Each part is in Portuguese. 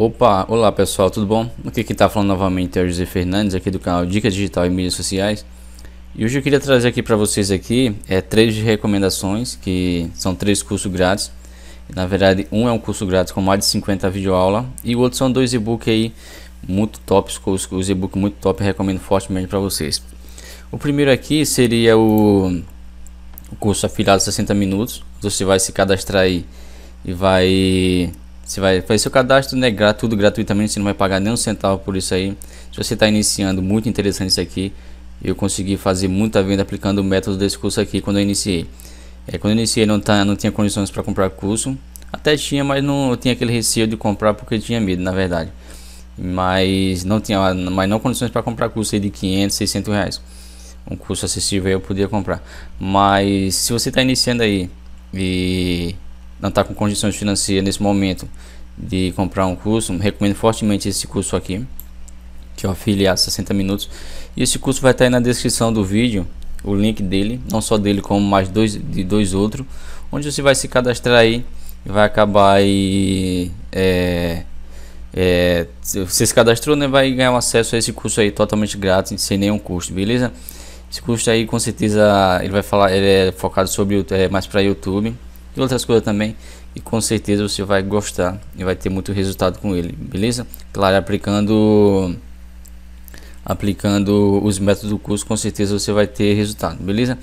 Opa, olá pessoal, tudo bom? Aqui quem está falando novamente é o José Fernandes aqui do canal Dicas Digital e Mídias Sociais. E hoje eu queria trazer aqui para vocês aqui é três recomendações que são três cursos grátis. Na verdade, um é um curso grátis com mais de 50 videoaulas, e o outro são dois e-book aí muito tops, os e-book muito top, recomendo fortemente para vocês. O primeiro aqui seria o, o curso afiliado 60 minutos. Você vai se cadastrar aí e vai você vai fazer seu cadastro, né? Tudo gratuitamente, você não vai pagar nem um centavo por isso aí. Se você está iniciando, muito interessante isso aqui. Eu consegui fazer muita venda aplicando o método desse curso aqui quando eu iniciei. É, quando eu iniciei, não, tá, não tinha condições para comprar curso. Até tinha, mas não tinha aquele receio de comprar porque tinha medo, na verdade. Mas não tinha, mas não condições para comprar curso aí de 500, 600 reais. Um curso acessível eu podia comprar. Mas se você está iniciando aí e não está com condições financeiras nesse momento de comprar um curso, recomendo fortemente esse curso aqui, que é o afiliado 60 minutos. E esse curso vai estar tá aí na descrição do vídeo, o link dele, não só dele como mais dois de dois outros, onde você vai se cadastrar aí e vai acabar aí é, é, você se cadastrou, né, vai ganhar um acesso a esse curso aí totalmente grátis, sem nenhum custo, beleza? Esse curso aí com certeza ele vai falar, ele é focado sobre é, mais para YouTube e outras coisas também. E com certeza você vai gostar e vai ter muito resultado com ele, beleza? Claro, aplicando aplicando os métodos do curso, com certeza você vai ter resultado, beleza?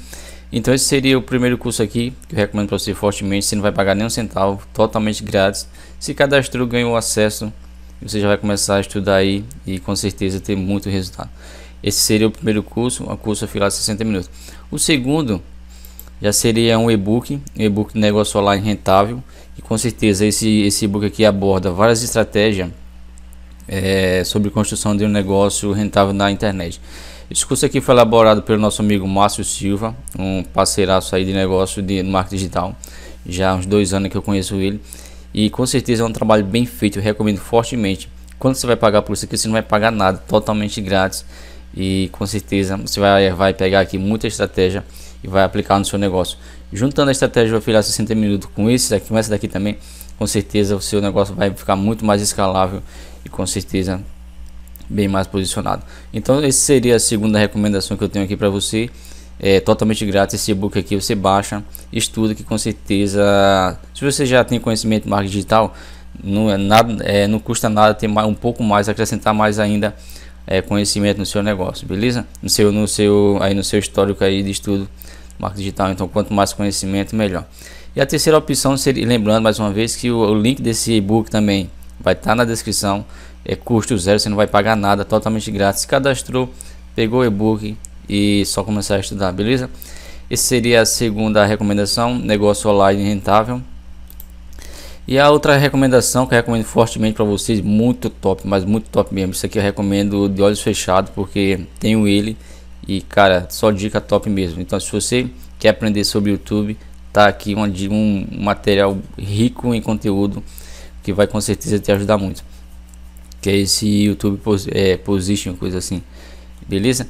Então esse seria o primeiro curso aqui, que eu recomendo para você fortemente, você não vai pagar nem um centavo, totalmente grátis. Se cadastrou, ganhou acesso, você já vai começar a estudar aí e com certeza ter muito resultado. Esse seria o primeiro curso, um curso afilado de 60 minutos. O segundo já seria um e-book, um e-book de negócio online rentável. E com certeza esse, esse e-book aqui aborda várias estratégias é, sobre construção de um negócio rentável na internet. Esse curso aqui foi elaborado pelo nosso amigo Márcio Silva, um parceiraço aí de negócio de marketing digital. Já há uns dois anos que eu conheço ele. E com certeza é um trabalho bem feito, eu recomendo fortemente. Quando você vai pagar por isso aqui, você não vai pagar nada, totalmente grátis. E com certeza você vai, vai pegar aqui muita estratégia e vai aplicar no seu negócio. Juntando a estratégia do afiliado 60 minutos com esse daqui, com essa daqui também, com certeza o seu negócio vai ficar muito mais escalável e com certeza bem mais posicionado. Então essa seria a segunda recomendação que eu tenho aqui para você. É totalmente grátis esse book aqui, você baixa, estuda que com certeza, se você já tem conhecimento de marketing digital, não é nada, é, não custa nada ter mais, um pouco mais, acrescentar mais ainda é, conhecimento no seu negócio, beleza? No seu, no seu, aí no seu histórico aí de estudo marketing digital. Então, quanto mais conhecimento, melhor. E a terceira opção seria, lembrando mais uma vez que o, o link desse e-book também vai estar tá na descrição. É custo zero, você não vai pagar nada, totalmente grátis. Cadastrou, pegou o e-book e só começar a estudar, beleza? Essa seria a segunda recomendação, negócio online rentável. E a outra recomendação que eu recomendo fortemente para vocês, muito top, mas muito top mesmo. Isso aqui eu recomendo de olhos fechados, porque tenho ele e cara, só dica top mesmo. Então, se você quer aprender sobre YouTube, tá aqui uma, um material rico em conteúdo que vai com certeza te ajudar muito. Que é esse YouTube pos é, Position, coisa assim, beleza?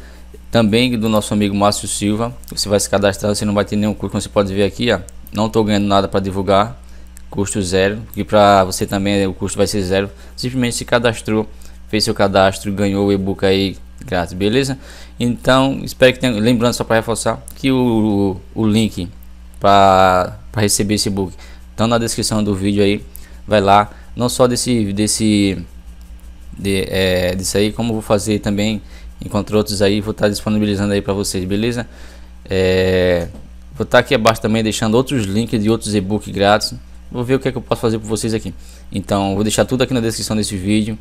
Também do nosso amigo Márcio Silva. Você vai se cadastrar, você não vai ter nenhum custo. Como você pode ver aqui, ó, não estou ganhando nada para divulgar, custo zero. E para você também o custo vai ser zero. Simplesmente se cadastrou, fez seu cadastro, ganhou o e-book aí grátis, beleza? Então, espero que tenha. Lembrando, só para reforçar, que o, o, link para receber esse book está na descrição do vídeo aí. Vai lá, não só desse, desse de, é, disso aí, como vou fazer também. Encontro outros aí, vou estar tá disponibilizando aí para vocês, beleza? É, vou estar tá aqui abaixo também deixando outros links de outros e books grátis vou ver o que é que eu posso fazer por vocês aqui. Então, vou deixar tudo aqui na descrição desse vídeo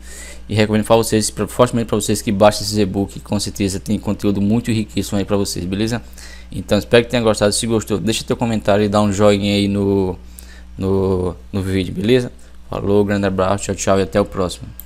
e recomendo para vocês, pra, fortemente para vocês que baixem esse e-book, com certeza tem conteúdo muito riquíssimo aí para vocês, beleza? Então, espero que tenha gostado. Se gostou, deixa teu comentário e dá um joinha aí no no, no vídeo, beleza? Falou, grande abraço, tchau, tchau e até o próximo.